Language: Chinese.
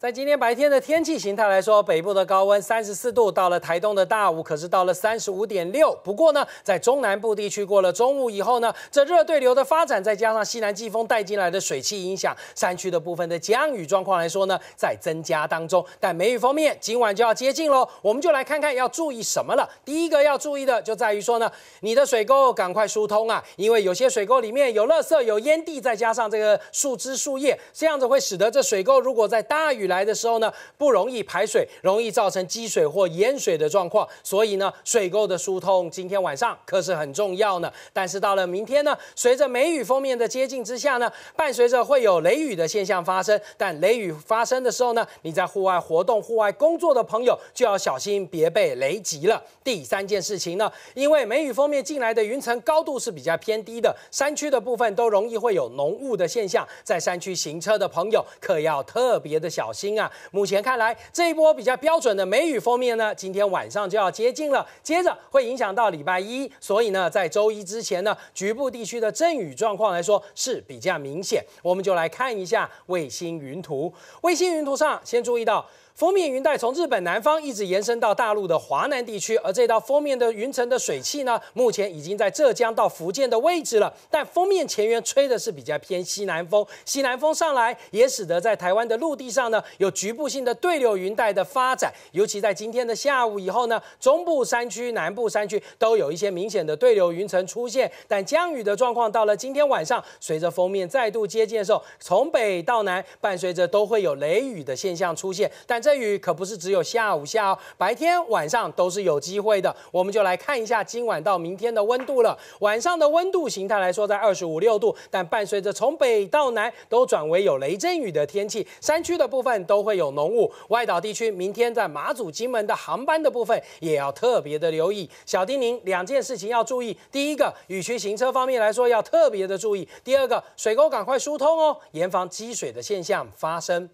在今天白天的天气形态来说，北部的高温三十四度，到了台东的大武可是到了三十五点六。不过呢，在中南部地区过了中午以后呢，这热对流的发展，再加上西南季风带进来的水汽影响，山区的部分的降雨状况来说呢，在增加当中。但梅雨方面今晚就要接近喽，我们就来看看要注意什么了。第一个要注意的就在于说呢，你的水沟赶快疏通啊，因为有些水沟里面有垃圾、有烟蒂，再加上这个树枝树叶，这样子会使得这水沟如果在大雨来的时候呢，不容易排水，容易造成积水或淹水的状况，所以呢，水沟的疏通今天晚上可是很重要呢。但是到了明天呢，随着梅雨封面的接近之下呢，伴随着会有雷雨的现象发生。但雷雨发生的时候呢，你在户外活动、户外工作的朋友就要小心，别被雷击了。第三件事情呢，因为梅雨封面进来的云层高度是比较偏低的，山区的部分都容易会有浓雾的现象，在山区行车的朋友可要特别的小心。星啊，目前看来这一波比较标准的梅雨封面呢，今天晚上就要接近了，接着会影响到礼拜一，所以呢，在周一之前呢，局部地区的阵雨状况来说是比较明显，我们就来看一下卫星云图。卫星云图上，先注意到。封面云带从日本南方一直延伸到大陆的华南地区，而这道封面的云层的水汽呢，目前已经在浙江到福建的位置了。但封面前缘吹的是比较偏西南风，西南风上来也使得在台湾的陆地上呢，有局部性的对流云带的发展，尤其在今天的下午以后呢，中部山区、南部山区都有一些明显的对流云层出现。但降雨的状况到了今天晚上，随着封面再度接近的时候，从北到南伴随着都会有雷雨的现象出现，但。这雨可不是只有下午下哦，白天晚上都是有机会的。我们就来看一下今晚到明天的温度了。晚上的温度形态来说，在二十五六度，但伴随着从北到南都转为有雷阵雨的天气，山区的部分都会有浓雾。外岛地区明天在马祖、金门的航班的部分也要特别的留意。小丁，咛两件事情要注意：第一个，雨区行车方面来说要特别的注意；第二个，水沟赶快疏通哦，严防积水的现象发生。